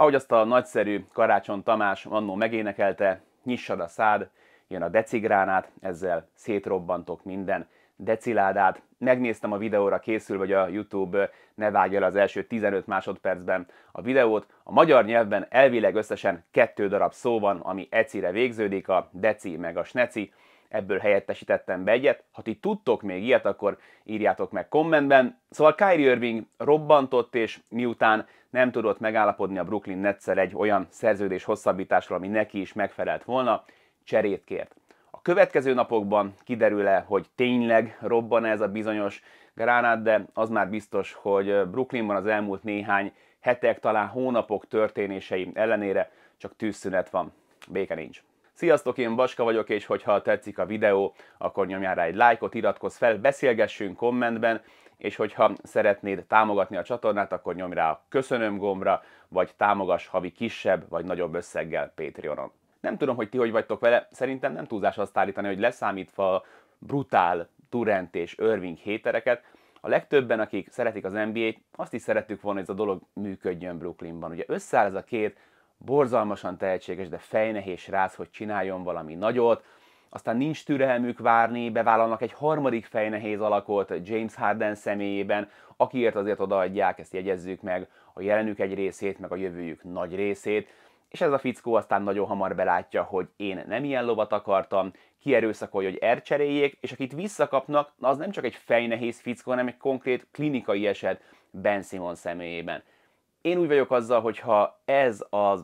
Ahogy azt a nagyszerű Karácson Tamás annó megénekelte, nyissad a szád, jön a decigránát, ezzel szétrobbantok minden deciládát. Megnéztem a videóra készül, hogy a YouTube ne vágja el az első 15 másodpercben a videót. A magyar nyelvben elvileg összesen kettő darab szó van, ami ecire végződik, a deci meg a sneci. Ebből helyettesítettem be egyet. Ha ti tudtok még ilyet, akkor írjátok meg kommentben. Szóval Kyrie Irving robbantott, és miután nem tudott megállapodni a Brooklyn Netszel egy olyan szerződés hosszabbításra, ami neki is megfelelt volna, cserét kért. A következő napokban kiderül-e, hogy tényleg robban ez a bizonyos gránát, de az már biztos, hogy Brooklynban az elmúlt néhány hetek, talán hónapok történései ellenére csak tűzszünet van. Béke nincs. Sziasztok, én Baska vagyok, és hogyha tetszik a videó, akkor nyomjál rá egy lájkot, iratkozz fel, beszélgessünk kommentben, és hogyha szeretnéd támogatni a csatornát, akkor nyomj rá a köszönöm gombra, vagy támogass havi kisebb vagy nagyobb összeggel Patreonon. Nem tudom, hogy ti hogy vagytok vele, szerintem nem túlzás azt állítani, hogy leszámítva a brutál Durant és Irving hétereket, a legtöbben, akik szeretik az NBA-t, azt is szerettük volna, hogy ez a dolog működjön Brooklynban. Ugye összeáll ez a két borzalmasan tehetséges, de fejnehés rász, hogy csináljon valami nagyot, aztán nincs türelmük várni, bevállalnak egy harmadik fejnehéz alakot James Harden személyében, akiért azért odaadják, ezt jegyezzük meg, a jelenük egy részét, meg a jövőjük nagy részét, és ez a fickó aztán nagyon hamar belátja, hogy én nem ilyen lovat akartam, kierőszakolja, hogy ercseréljék, és akit visszakapnak, az nem csak egy fejnehéz fickó, hanem egy konkrét klinikai eset Ben Simon személyében. Én úgy vagyok azzal, hogyha ez a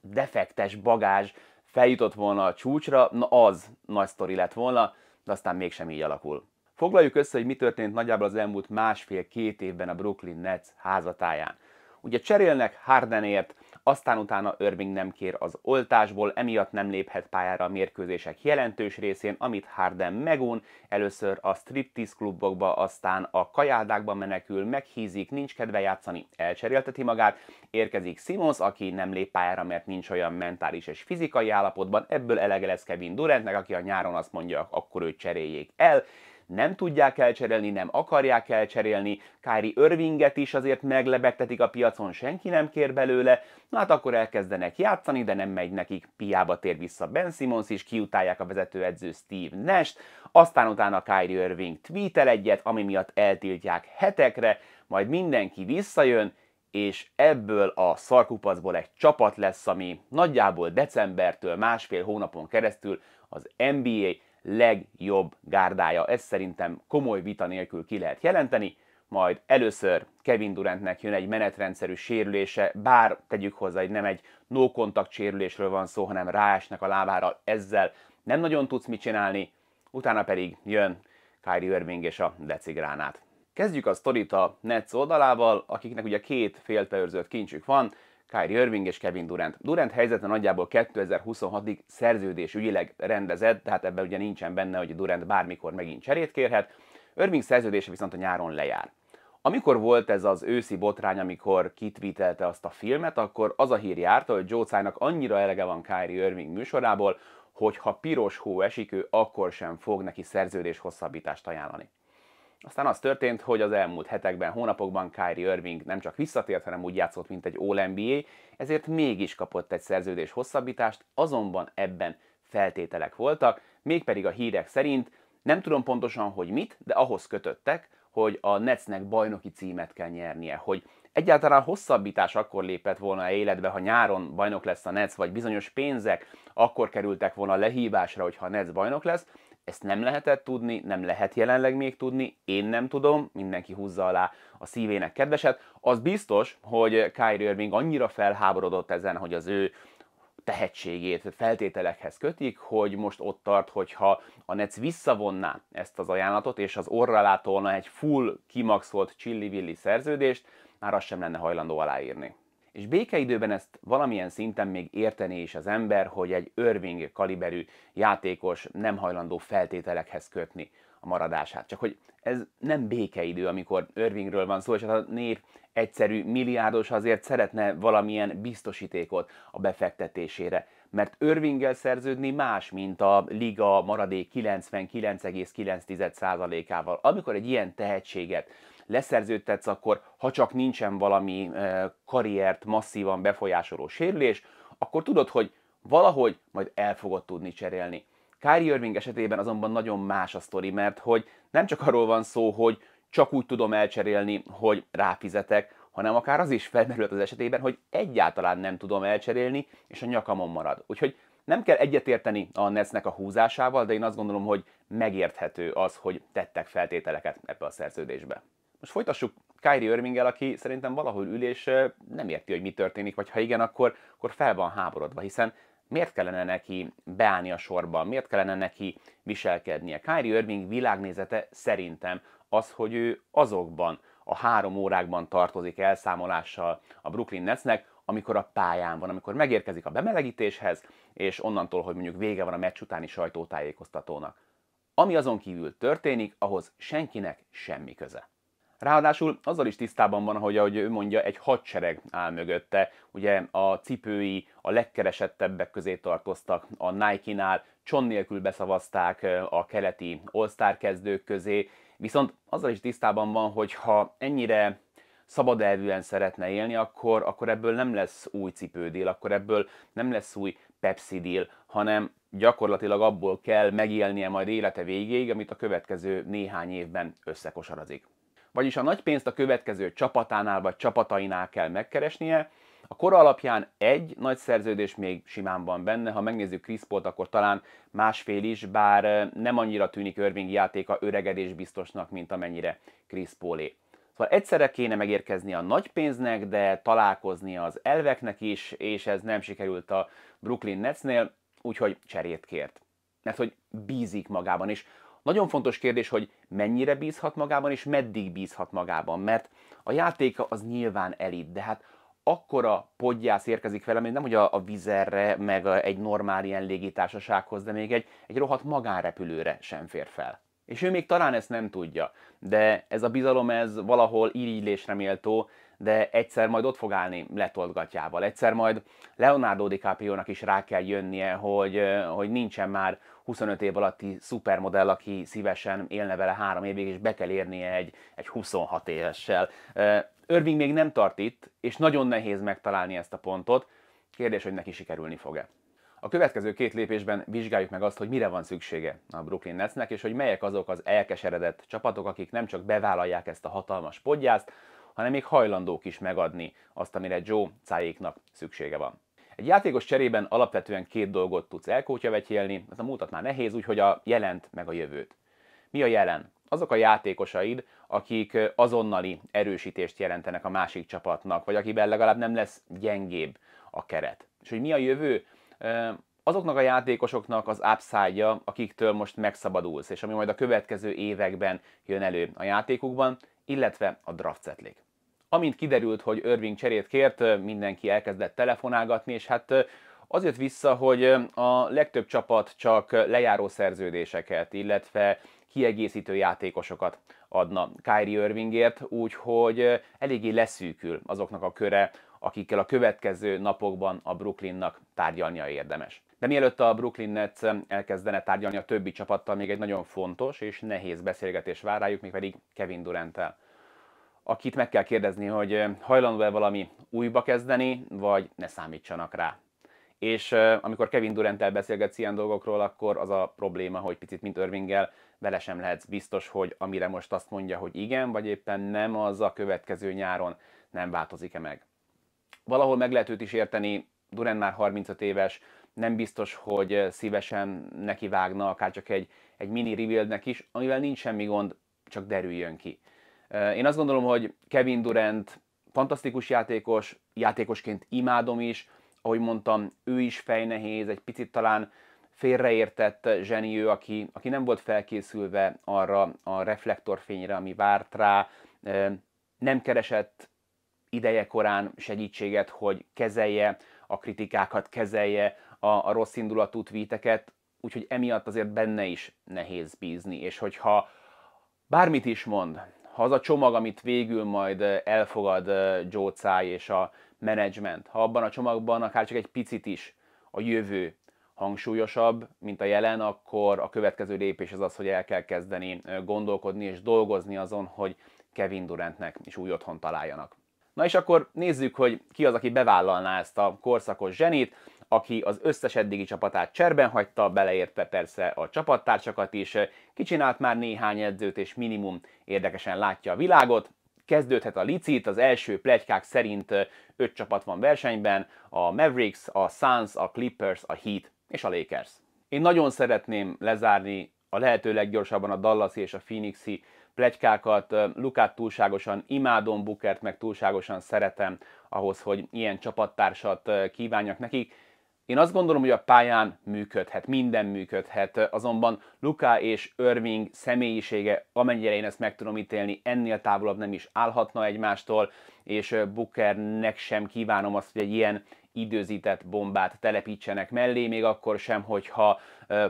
defektes bagázs feljutott volna a csúcsra, na az nagy sztori lett volna, de aztán mégsem így alakul. Foglaljuk össze, hogy mi történt nagyjából az elmúlt másfél-két évben a Brooklyn Nets házatáján. Ugye cserélnek Hardenért, aztán utána Irving nem kér az oltásból, emiatt nem léphet pályára a mérkőzések jelentős részén, amit Harden megún, először a striptease klubokba, aztán a kajádákba menekül, meghízik, nincs kedve játszani, elcserélteti magát, érkezik Simons, aki nem lép pályára, mert nincs olyan mentális és fizikai állapotban, ebből elege lesz Kevin Durantnek, aki a nyáron azt mondja, akkor őt cseréljék el, nem tudják elcserélni, nem akarják elcserélni, Kári Örvinget is azért meglebegtetik a piacon, senki nem kér belőle, na hát akkor elkezdenek játszani, de nem megy nekik, piába tér vissza Ben Simmons is, kiutálják a vezetőedző Steve Nest, aztán utána Kári Irving tweetel egyet, ami miatt eltiltják hetekre, majd mindenki visszajön, és ebből a szarkupaszból egy csapat lesz, ami nagyjából decembertől másfél hónapon keresztül az NBA legjobb gárdája. Ez szerintem komoly vita nélkül ki lehet jelenteni, majd először Kevin Durantnek jön egy menetrendszerű sérülése, bár tegyük hozzá, hogy nem egy no-kontakt sérülésről van szó, hanem ráesnek a lábára, ezzel nem nagyon tudsz mit csinálni, utána pedig jön Kyrie Irving és a decigránát. Kezdjük a sztorit a Netsz oldalával, akiknek ugye két féltőrzött kincsük van, Kyrie Irving és Kevin Durant. Durant helyzete nagyjából 2026-ig szerződés ügyileg rendezett, tehát ebben ugye nincsen benne, hogy Durant bármikor megint cserét kérhet. Irving szerződése viszont a nyáron lejár. Amikor volt ez az őszi botrány, amikor kitvítelte azt a filmet, akkor az a hír járta, hogy Joe annyira elege van Kyrie Irving műsorából, hogy ha piros hó esik, ő akkor sem fog neki szerződés hosszabbítást ajánlani. Aztán az történt, hogy az elmúlt hetekben, hónapokban Kyrie Irving nem csak visszatért, hanem úgy játszott, mint egy All-NBA, ezért mégis kapott egy szerződés hosszabbítást, azonban ebben feltételek voltak, mégpedig a hírek szerint nem tudom pontosan, hogy mit, de ahhoz kötöttek, hogy a Netsnek bajnoki címet kell nyernie, hogy egyáltalán hosszabbítás akkor lépett volna életbe, ha nyáron bajnok lesz a Nets, vagy bizonyos pénzek akkor kerültek volna lehívásra, hogyha a Nets bajnok lesz, ezt nem lehetett tudni, nem lehet jelenleg még tudni, én nem tudom, mindenki húzza alá a szívének kedveset. Az biztos, hogy Kyrie Irving annyira felháborodott ezen, hogy az ő tehetségét feltételekhez kötik, hogy most ott tart, hogyha a Nets visszavonná ezt az ajánlatot, és az látolna egy full kimaxolt csillivilli szerződést, már azt sem lenne hajlandó aláírni. És békeidőben ezt valamilyen szinten még értené is az ember, hogy egy Irving kaliberű játékos nem hajlandó feltételekhez kötni a maradását. Csak hogy ez nem békeidő, amikor Irvingről van szó, és hát a nép egyszerű milliárdos azért szeretne valamilyen biztosítékot a befektetésére. Mert Irvinggel szerződni más, mint a liga maradék 99,9%-ával. Amikor egy ilyen tehetséget leszerződtetsz, akkor ha csak nincsen valami e, karriert masszívan befolyásoló sérülés, akkor tudod, hogy valahogy majd el fogod tudni cserélni. Kyrie Irving esetében azonban nagyon más a sztori, mert hogy nem csak arról van szó, hogy csak úgy tudom elcserélni, hogy ráfizetek, hanem akár az is felmerült az esetében, hogy egyáltalán nem tudom elcserélni, és a nyakamon marad. Úgyhogy nem kell egyetérteni a Netsznek a húzásával, de én azt gondolom, hogy megérthető az, hogy tettek feltételeket ebbe a szerződésbe. Most folytassuk Kyrie irving aki szerintem valahol ül és nem érti, hogy mi történik, vagy ha igen, akkor, akkor fel van háborodva, hiszen miért kellene neki beállni a sorba, miért kellene neki viselkednie. Kyrie Irving világnézete szerintem az, hogy ő azokban a három órákban tartozik elszámolással a Brooklyn Netsnek, amikor a pályán van, amikor megérkezik a bemelegítéshez, és onnantól, hogy mondjuk vége van a meccs utáni sajtótájékoztatónak. Ami azon kívül történik, ahhoz senkinek semmi köze. Ráadásul azzal is tisztában van, hogy ahogy ő mondja, egy hadsereg áll mögötte. Ugye a cipői a legkeresettebbek közé tartoztak a Nike-nál, cson nélkül beszavazták a keleti all kezdők közé, viszont azzal is tisztában van, hogy ha ennyire szabad elvűen szeretne élni, akkor, akkor ebből nem lesz új cipődél, akkor ebből nem lesz új Pepsi deal, hanem gyakorlatilag abból kell megélnie majd élete végéig, amit a következő néhány évben összekosarazik vagyis a nagy pénzt a következő csapatánál vagy csapatainál kell megkeresnie, a kora alapján egy nagy szerződés még simán van benne, ha megnézzük Chris Paul-t, akkor talán másfél is, bár nem annyira tűnik Irving játéka öregedés biztosnak, mint amennyire Chris Paulé. Szóval egyszerre kéne megérkezni a nagy pénznek, de találkozni az elveknek is, és ez nem sikerült a Brooklyn Netsnél, úgyhogy cserét kért. Mert hogy bízik magában, és nagyon fontos kérdés, hogy mennyire bízhat magában, és meddig bízhat magában, mert a játéka az nyilván elit, de hát akkora podgyász érkezik velem, nem hogy a, a vizerre, meg a, egy normál ilyen légitársasághoz, de még egy, egy rohadt magánrepülőre sem fér fel. És ő még talán ezt nem tudja, de ez a bizalom ez valahol irigylésre méltó, de egyszer majd ott fog állni letoltgatjával. Egyszer majd Leonardo DiCaprio-nak is rá kell jönnie, hogy, hogy nincsen már 25 év alatti szupermodell, aki szívesen élne vele három évig, és be kell érnie egy, egy 26 évessel. Irving még nem tart itt, és nagyon nehéz megtalálni ezt a pontot. Kérdés, hogy neki sikerülni fog-e. A következő két lépésben vizsgáljuk meg azt, hogy mire van szüksége a Brooklyn Netsnek, és hogy melyek azok az elkeseredett csapatok, akik nem csak bevállalják ezt a hatalmas podgyászt, hanem még hajlandók is megadni azt, amire Joe cáéknak szüksége van. Egy játékos cserében alapvetően két dolgot tudsz elkótya vegyélni, ez a múltat már nehéz, úgyhogy a jelent meg a jövőt. Mi a jelen? Azok a játékosaid, akik azonnali erősítést jelentenek a másik csapatnak, vagy akiben legalább nem lesz gyengébb a keret. És hogy mi a jövő? azoknak a játékosoknak az upside-ja, akiktől most megszabadulsz, és ami majd a következő években jön elő a játékukban, illetve a draft setlék. Amint kiderült, hogy Irving cserét kért, mindenki elkezdett telefonálgatni, és hát az jött vissza, hogy a legtöbb csapat csak lejáró szerződéseket, illetve kiegészítő játékosokat adna Kyrie Irvingért, úgyhogy eléggé leszűkül azoknak a köre, akikkel a következő napokban a Brooklynnak tárgyalnia érdemes. De mielőtt a Brooklyn Nets elkezdene tárgyalni a többi csapattal, még egy nagyon fontos és nehéz beszélgetés vár rájuk, mégpedig Kevin -tel akit meg kell kérdezni, hogy hajlandó-e valami újba kezdeni, vagy ne számítsanak rá. És amikor Kevin Durant-tel beszélgetsz ilyen dolgokról, akkor az a probléma, hogy picit mint Irvinggel, vele sem lehetsz biztos, hogy amire most azt mondja, hogy igen, vagy éppen nem, az a következő nyáron nem változik-e meg. Valahol meg lehet őt is érteni, Durant már 35 éves, nem biztos, hogy szívesen neki vágna akár csak egy, egy mini rebuildnek is, amivel nincs semmi gond, csak derüljön ki. Én azt gondolom, hogy Kevin Durant fantasztikus játékos, játékosként imádom is, ahogy mondtam, ő is fejnehéz, egy picit talán félreértett ő, aki, aki nem volt felkészülve arra a reflektorfényre, ami várt rá, nem keresett ideje korán segítséget, hogy kezelje a kritikákat, kezelje a, a rossz indulatú tweeteket, úgyhogy emiatt azért benne is nehéz bízni, és hogyha bármit is mond, ha az a csomag, amit végül majd elfogad Joe Tsai és a menedzsment, ha abban a csomagban akár csak egy picit is a jövő hangsúlyosabb, mint a jelen, akkor a következő lépés az az, hogy el kell kezdeni gondolkodni és dolgozni azon, hogy Kevin Durantnek is új otthon találjanak. Na és akkor nézzük, hogy ki az, aki bevállalná ezt a korszakos zsenit aki az összes eddigi csapatát cserben hagyta, beleértve persze a csapattársakat is, kicsinált már néhány edzőt és minimum érdekesen látja a világot, kezdődhet a licit, az első plegykák szerint öt csapat van versenyben, a Mavericks, a Suns, a Clippers, a Heat és a Lakers. Én nagyon szeretném lezárni a lehető leggyorsabban a Dallasi és a Phoenixi plegykákat, Lukát túlságosan imádom, Bukert meg túlságosan szeretem ahhoz, hogy ilyen csapattársat kívánjak nekik, én azt gondolom, hogy a pályán működhet, minden működhet, azonban Luka és Irving személyisége, amennyire én ezt meg tudom ítélni, ennél távolabb nem is állhatna egymástól, és Bookernek sem kívánom azt, hogy egy ilyen időzített bombát telepítsenek mellé, még akkor sem, hogyha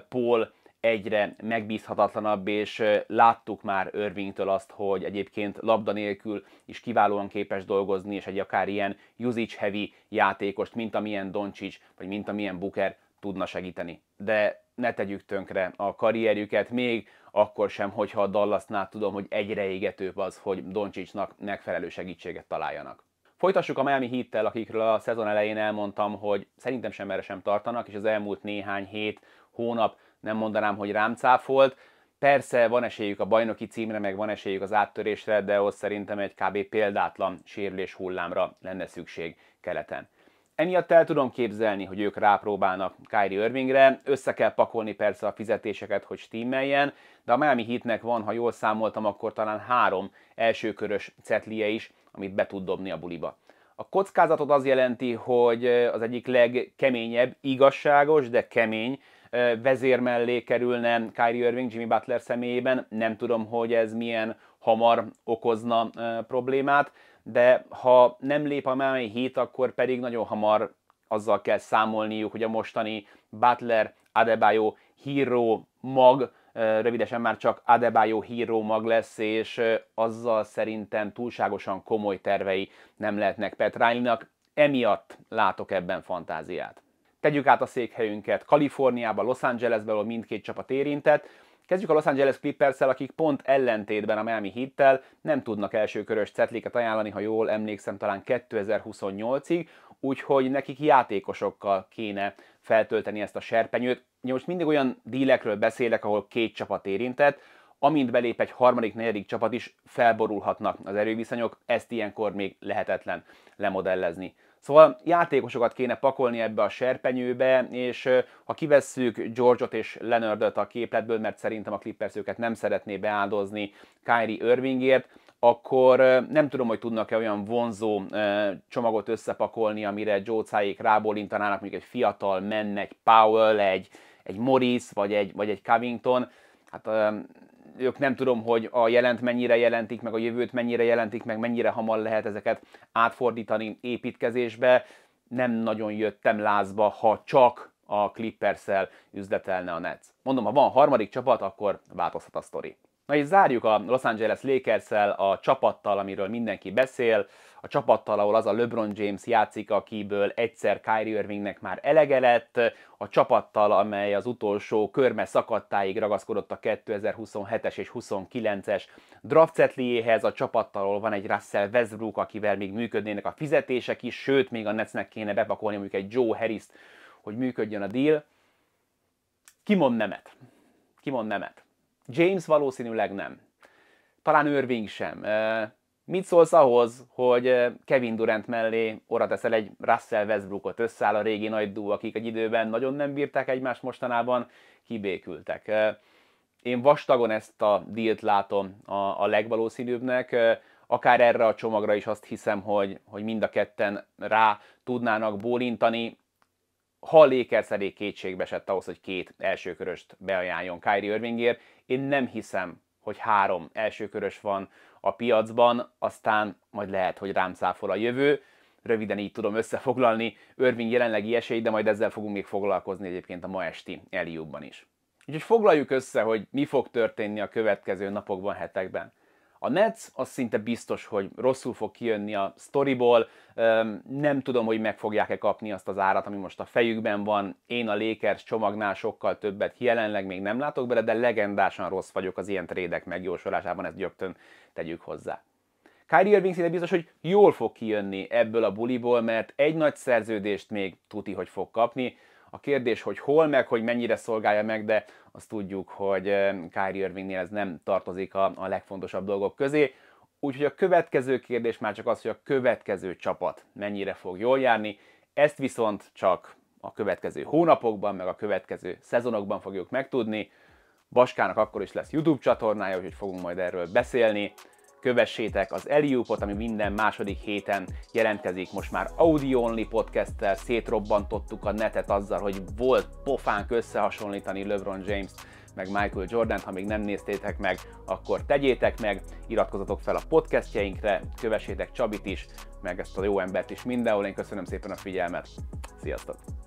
Paul egyre megbízhatatlanabb, és láttuk már Irvingtől azt, hogy egyébként labda nélkül is kiválóan képes dolgozni, és egy akár ilyen usage heavy játékost, mint amilyen Doncic, vagy mint amilyen Booker tudna segíteni. De ne tegyük tönkre a karrierjüket, még akkor sem, hogyha a Dallasnál tudom, hogy egyre égetőbb az, hogy Doncsicsnak megfelelő segítséget találjanak. Folytassuk a Miami Heat-tel, akikről a szezon elején elmondtam, hogy szerintem sem erre sem tartanak, és az elmúlt néhány hét, hónap nem mondanám, hogy rám cáfolt. Persze van esélyük a bajnoki címre, meg van esélyük az áttörésre, de ott szerintem egy kb. példátlan sérülés hullámra lenne szükség keleten. Emiatt el tudom képzelni, hogy ők rápróbálnak Kyrie Irvingre, össze kell pakolni persze a fizetéseket, hogy stimmeljen, de a Miami hitnek van, ha jól számoltam, akkor talán három elsőkörös cetlie is, amit be tud dobni a buliba. A kockázatot az jelenti, hogy az egyik legkeményebb, igazságos, de kemény vezér mellé kerülne Kyrie Irving Jimmy Butler személyében. Nem tudom, hogy ez milyen hamar okozna problémát, de ha nem lép a mai hét, akkor pedig nagyon hamar azzal kell számolniuk, hogy a mostani Butler, Adebayo, Hero, Mag, rövidesen már csak Adebayo híró mag lesz, és azzal szerintem túlságosan komoly tervei nem lehetnek Pet Riley-nak. Emiatt látok ebben fantáziát tegyük át a székhelyünket Kaliforniába, Los Angelesbe, ahol mindkét csapat érintett, Kezdjük a Los Angeles clippers akik pont ellentétben a Miami hittel nem tudnak elsőkörös cetléket ajánlani, ha jól emlékszem, talán 2028-ig, úgyhogy nekik játékosokkal kéne feltölteni ezt a serpenyőt. Ugye most mindig olyan dílekről beszélek, ahol két csapat érintett, amint belép egy harmadik, negyedik csapat is, felborulhatnak az erőviszonyok, ezt ilyenkor még lehetetlen lemodellezni. Szóval játékosokat kéne pakolni ebbe a serpenyőbe, és ha kivesszük George-ot és Leonardot a képletből, mert szerintem a Clippers őket nem szeretné beáldozni Kyrie Irvingért, akkor nem tudom, hogy tudnak-e olyan vonzó csomagot összepakolni, amire rából intanának, mondjuk egy fiatal mennek, egy Powell, egy, egy Morris, vagy egy, vagy egy Covington. Hát ők nem tudom, hogy a jelent mennyire jelentik meg, a jövőt mennyire jelentik meg, mennyire hamar lehet ezeket átfordítani építkezésbe. Nem nagyon jöttem lázba, ha csak a clippers üzletelne a Nets. Mondom, ha van harmadik csapat, akkor változhat a sztori. Na és zárjuk a Los Angeles lakers a csapattal, amiről mindenki beszél a csapattal, ahol az a LeBron James játszik, akiből egyszer Kyrie Irvingnek már elege lett, a csapattal, amely az utolsó körme szakadtáig ragaszkodott a 2027-es és 29-es draftsetliéhez, a csapattal, ahol van egy Russell Westbrook, akivel még működnének a fizetések is, sőt, még a Netsnek kéne bepakolni mondjuk egy Joe harris hogy működjön a deal. Kimond nemet. Kimond nemet. James valószínűleg nem. Talán Irving sem. Mit szólsz ahhoz, hogy Kevin Durant mellé orra teszel egy Russell Westbrookot, összeáll a régi nagy dú, akik egy időben nagyon nem bírták egymást mostanában, kibékültek. Én vastagon ezt a dílt látom a, a legvalószínűbbnek, akár erre a csomagra is azt hiszem, hogy, hogy mind a ketten rá tudnának bólintani, ha a Lakers elég kétségbe esett ahhoz, hogy két elsőköröst beajánljon Kyrie Irvingért. Én nem hiszem, hogy három elsőkörös van a piacban, aztán majd lehet, hogy rám cáfol a jövő. Röviden így tudom összefoglalni Irving jelenlegi esélyt, de majd ezzel fogunk még foglalkozni egyébként a ma esti Eliubban is. Úgyhogy foglaljuk össze, hogy mi fog történni a következő napokban, hetekben. A Nets az szinte biztos, hogy rosszul fog kijönni a sztoriból, nem tudom, hogy meg fogják-e kapni azt az árat, ami most a fejükben van. Én a Lakers csomagnál sokkal többet jelenleg még nem látok bele, de legendásan rossz vagyok az ilyen trédek megjósolásában, ezt gyöktön tegyük hozzá. Kyrie Irving szinte biztos, hogy jól fog kijönni ebből a buliból, mert egy nagy szerződést még tuti, hogy fog kapni, a kérdés, hogy hol meg, hogy mennyire szolgálja meg, de azt tudjuk, hogy eh, Kyrie Irvingnél ez nem tartozik a, a legfontosabb dolgok közé. Úgyhogy a következő kérdés már csak az, hogy a következő csapat mennyire fog jól járni. Ezt viszont csak a következő hónapokban, meg a következő szezonokban fogjuk megtudni. Baskának akkor is lesz YouTube csatornája, úgyhogy fogunk majd erről beszélni kövessétek az Eliupot, ami minden második héten jelentkezik. Most már Audio Only podcasttel szétrobbantottuk a netet azzal, hogy volt pofánk összehasonlítani LeBron James meg Michael jordan ha még nem néztétek meg, akkor tegyétek meg, iratkozatok fel a podcastjeinkre, kövessétek Csabit is, meg ezt a jó embert is mindenhol. Én köszönöm szépen a figyelmet, sziasztok!